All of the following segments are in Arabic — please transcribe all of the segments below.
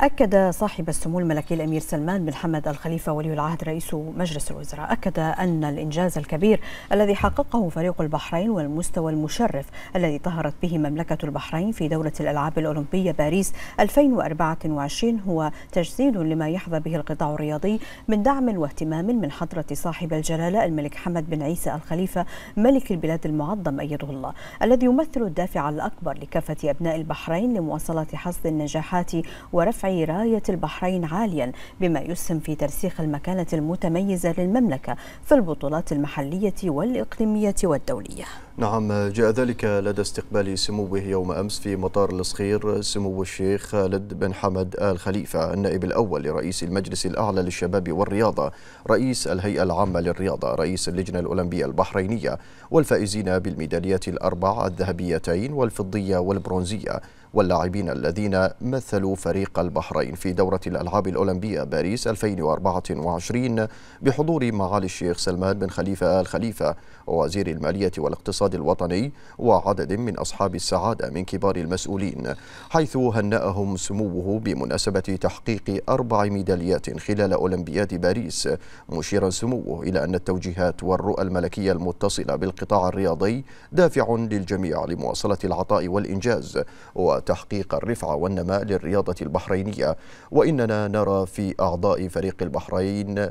أكد صاحب السمو الملكي الأمير سلمان بن حمد الخليفة ولي العهد رئيس مجلس الوزراء أكد أن الإنجاز الكبير الذي حققه فريق البحرين والمستوى المشرف الذي طهرت به مملكة البحرين في دورة الألعاب الأولمبية باريس 2024 هو تجسيد لما يحظى به القطاع الرياضي من دعم واهتمام من حضرة صاحب الجلالة الملك حمد بن عيسى الخليفة ملك البلاد المعظم أيده الله الذي يمثل الدافع الأكبر لكافة أبناء البحرين لمواصلة حصد النجاحات ورفع رفع راية البحرين عاليا بما يسهم في ترسيخ المكانة المتميزة للمملكة في البطولات المحلية والإقليمية والدولية نعم جاء ذلك لدى استقبال سموه يوم أمس في مطار الصخير سمو الشيخ خالد بن حمد آل خليفة النائب الأول لرئيس المجلس الأعلى للشباب والرياضة رئيس الهيئة العامة للرياضة رئيس اللجنة الأولمبية البحرينية والفائزين بالميداليات الأربع الذهبيتين والفضية والبرونزية واللاعبين الذين مثلوا فريق البحرين في دورة الألعاب الأولمبية باريس 2024 بحضور معالي الشيخ سلمان بن خليفة آل خليفة وزير المالية والاقتصاد الوطني وعدد من أصحاب السعادة من كبار المسؤولين حيث هنأهم سموه بمناسبة تحقيق أربع ميداليات خلال أولمبياد باريس مشيرا سموه إلى أن التوجيهات والرؤى الملكية المتصلة بالقطاع الرياضي دافع للجميع لمواصلة العطاء والإنجاز و وتحقيق الرفعة والنماء للرياضة البحرينية وإننا نرى في أعضاء فريق البحرين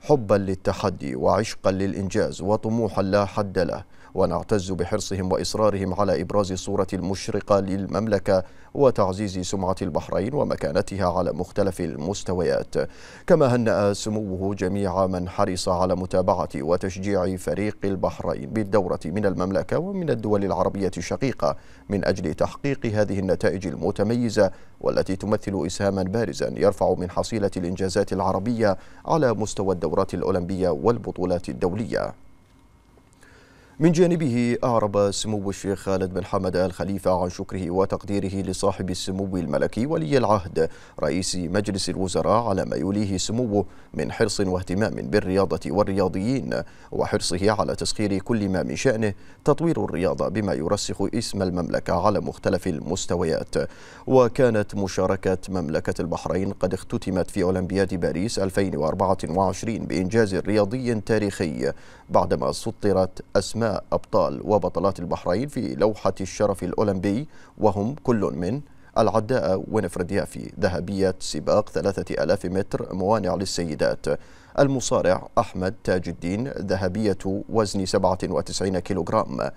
حبا للتحدي وعشقا للإنجاز وطموحا لا حد له ونعتز بحرصهم وإصرارهم على إبراز الصورة المشرقة للمملكة وتعزيز سمعة البحرين ومكانتها على مختلف المستويات كما هنأ سموه جميع من حرص على متابعة وتشجيع فريق البحرين بالدورة من المملكة ومن الدول العربية الشقيقة من أجل تحقيق هذه النتائج المتميزة والتي تمثل إسهاما بارزا يرفع من حصيلة الإنجازات العربية على مستوى الدورات الأولمبية والبطولات الدولية من جانبه أعرب سمو الشيخ خالد بن حمد آل خليفة عن شكره وتقديره لصاحب السمو الملكي ولي العهد رئيس مجلس الوزراء على ما يوليه سموه من حرص واهتمام بالرياضة والرياضيين وحرصه على تسخير كل ما من شأنه تطوير الرياضة بما يرسخ اسم المملكة على مختلف المستويات وكانت مشاركة مملكة البحرين قد اختتمت في أولمبياد باريس 2024 بإنجاز رياضي تاريخي بعدما سطرت أسماء أبطال وبطلات البحرين في لوحة الشرف الأولمبي وهم كل من العداء وينفرد يافي ذهبية سباق 3000 متر موانع للسيدات المصارع أحمد تاج الدين ذهبية وزن 97 كيلوغرام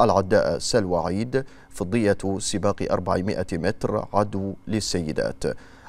العداء سلوى عيد فضية سباق 400 متر عدو للسيدات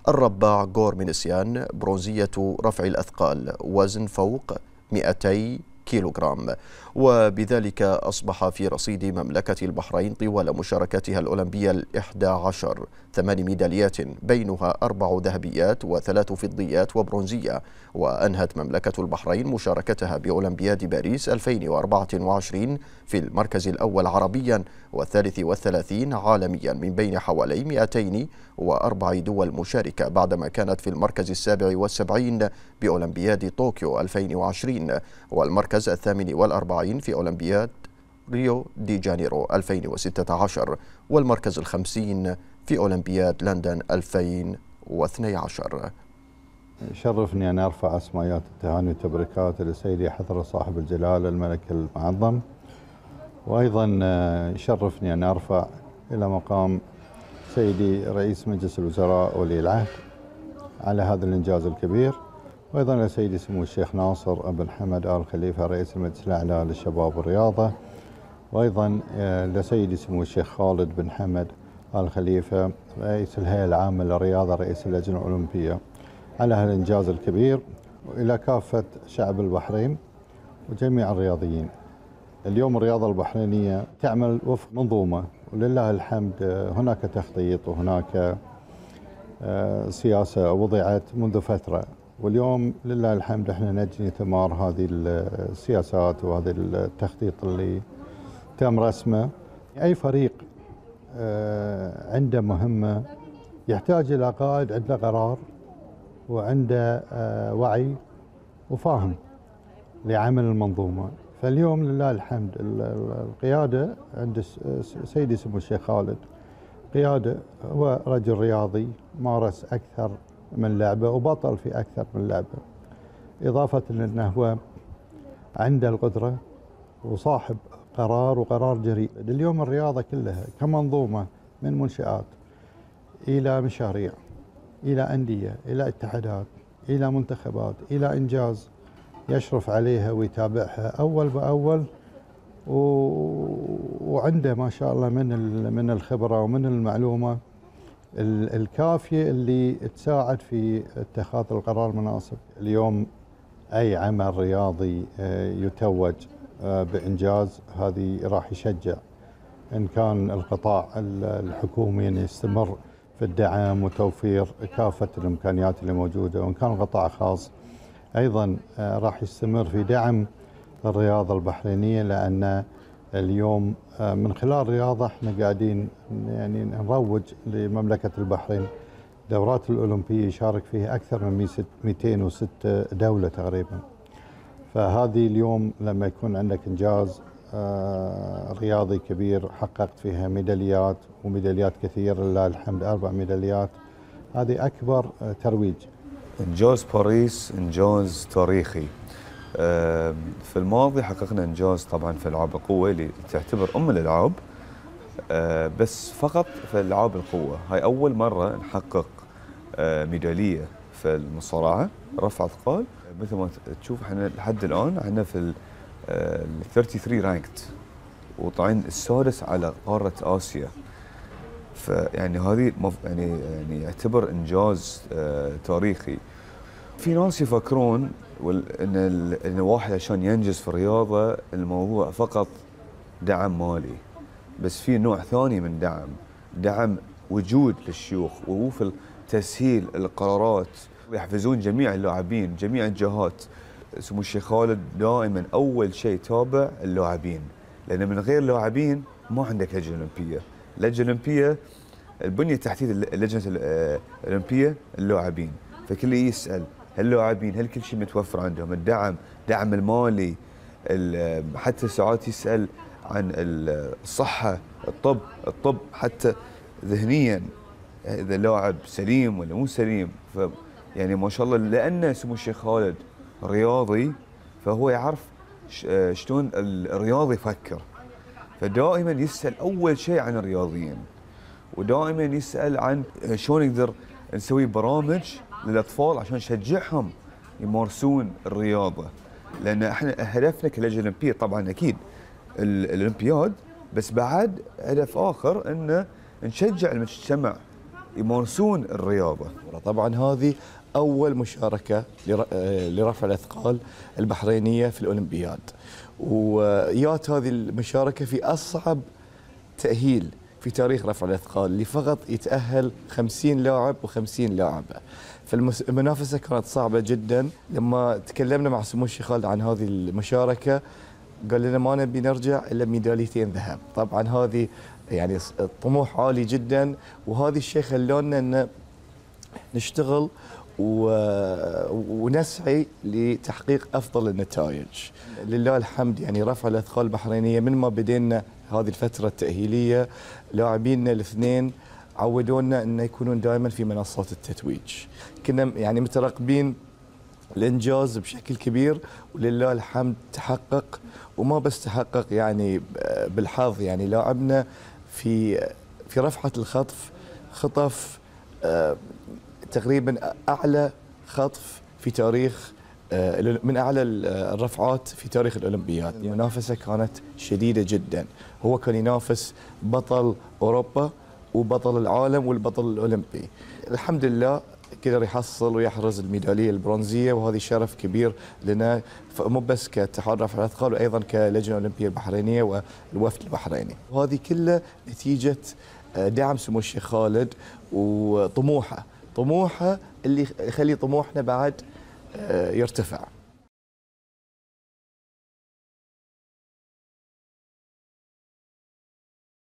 الرباع غور منسيان برونزية رفع الأثقال وزن فوق 200 كيلوغرام وبذلك أصبح في رصيد مملكة البحرين طوال مشاركتها الأولمبية الإحدى عشر ثمان ميداليات بينها أربع ذهبيات وثلاث فضيات وبرونزية وأنهت مملكة البحرين مشاركتها بأولمبياد باريس 2024 في المركز الأول عربيا والثالث والثلاثين عالميا من بين حوالي 204 دول مشاركة بعدما كانت في المركز السابع والسبعين بأولمبياد طوكيو 2020 والمركز الثامن والأربعين في أولمبياد ريو دي جانيرو 2016 والمركز الخمسين في أولمبياد لندن 2012 يشرفني أن أرفع أسمايات التهاني والتبركات لسيدي حضرة صاحب الجلالة الملك المعظم وأيضا آه، يشرفني أن أرفع إلى مقام سيدي رئيس مجلس الوزراء ولي العهد على هذا الإنجاز الكبير وأيضا لسيدي سمو الشيخ ناصر بن حمد آل خليفة رئيس المجلس الأعلى للشباب والرياضة وأيضا آه، لسيدي سمو الشيخ خالد بن حمد الخليفة رئيس الهيئة العامة للرياضة رئيس اللجنة الأولمبية على هالإنجاز الكبير وإلى كافة شعب البحرين وجميع الرياضيين اليوم الرياضة البحرينية تعمل وفق منظومة ولله الحمد آه، هناك تخطيط وهناك آه، سياسة وضعت منذ فترة واليوم لله الحمد احنا نجني ثمار هذه السياسات آه، وهذا التخطيط اللي تم رسمه اي فريق آه، عنده مهمة يحتاج إلى قائد عنده قرار وعنده آه، وعي وفاهم لعمل المنظومة فاليوم لله الحمد القيادة عند سيدي سمو الشيخ خالد قيادة هو رجل رياضي مارس أكثر من لعبة وبطل في أكثر من لعبة إضافة أنه هو عنده القدرة وصاحب قرار وقرار جريء اليوم الرياضة كلها كمنظومة من منشآت إلى مشاريع إلى أندية إلى اتحادات إلى منتخبات إلى إنجاز يشرف عليها ويتابعها أول بأول و... وعنده ما شاء الله من ال... من الخبرة ومن المعلومة الكافية اللي تساعد في اتخاذ القرار المناسب اليوم أي عمل رياضي آه، يتوج بإنجاز هذه راح يشجع إن كان القطاع الحكومي أن يعني يستمر في الدعم وتوفير كافة الإمكانيات اللي موجودة وإن كان القطاع خاص أيضا آه، راح يستمر في دعم الرياضة البحرينية لأن اليوم آه، من خلال الرياضة احنا قاعدين يعني نروج لمملكة البحرين دورات الأولمبية يشارك فيها أكثر من 206 دولة تقريباً فهذه اليوم لما يكون عندك انجاز آه، رياضي كبير حققت فيها ميداليات وميداليات كثير لله الحمد اربع ميداليات هذه اكبر آه، ترويج انجاز باريس انجاز تاريخي آه، في الماضي حققنا انجاز طبعا في العاب القوه اللي تعتبر ام الالعاب بس فقط في العاب القوه هاي اول مره نحقق ميداليه في المصارعه رفع اثقال مثل ما تشوف احنا لحد الان احنا في ال 33 رانكت وطالعين السادس على قاره اسيا فيعني هذه يعني يعني يعتبر انجاز آه، تاريخي في ناس يفكرون ان ان الواحد عشان ينجز في الرياضه الموضوع فقط دعم مالي بس في نوع ثاني من دعم دعم وجود للشيوخ وهو في تسهيل القرارات يحفزون جميع اللاعبين جميع الجهات سمو الشيخ خالد دائما اول شيء تابع اللاعبين لان من غير لاعبين ما عندك لجنه اولمبيه اللجنه الاولمبيه البنيه التحتيه لجنه الاولمبيه آه، اللاعبين فكل يسال هل اللاعبين هل كل شيء متوفر عندهم الدعم دعم المالي آه، حتى ساعات يسال عن آه، الصحه الطب الطب حتى ذهنيا اذا اللاعب سليم ولا مو سليم ف يعني ما شاء الله لان سمو الشيخ خالد رياضي فهو يعرف شلون الرياضي يفكر فدائما يسال اول شيء عن الرياضيين ودائما يسال عن شلون نقدر نسوي برامج للاطفال عشان نشجعهم يمارسون الرياضه لان احنا هدفنا كلجنه اولمبيه طبعا اكيد الاولمبياد بس بعد هدف اخر انه نشجع المجتمع يمارسون الرياضه طبعا هذه أول مشاركة آه، لرفع الأثقال البحرينية في الأولمبياد ويات هذه المشاركة في أصعب تأهيل في تاريخ رفع الأثقال اللي فقط يتأهل 50 لاعب و50 لاعبة فالمنافسة كانت صعبة جدا لما تكلمنا مع سمو الشيخ خالد عن هذه المشاركة قال لنا ما نبي نرجع الا ميداليتين ذهب، طبعا هذه يعني الطموح عالي جدا وهذا الشيء خلونا ان نشتغل و... ونسعي لتحقيق افضل النتائج. لله الحمد يعني رفع الاثقال البحرينيه من ما بدينا هذه الفتره التاهيليه لاعبينا الاثنين عودونا ان يكونون دائما في منصات التتويج. كنا يعني مترقبين الانجاز بشكل كبير ولله الحمد تحقق وما بس تحقق يعني بالحظ يعني لاعبنا في في رفعه الخطف خطف آه، تقريبا اعلى خطف في تاريخ آه، من اعلى آه، الرفعات في تاريخ الاولمبياد، المنافسه كانت شديده جدا، هو كان ينافس بطل اوروبا وبطل العالم والبطل الاولمبي. الحمد لله قدر يحصل ويحرز الميداليه البرونزيه وهذا شرف كبير لنا مو بس كاتحاد رفع الاثقال وايضا كلجنه اولمبيه البحرينيه والوفد البحريني. وهذه كلها نتيجه آه، دعم سمو الشيخ خالد وطموحه طموحه اللي يخلي طموحنا بعد آه، يرتفع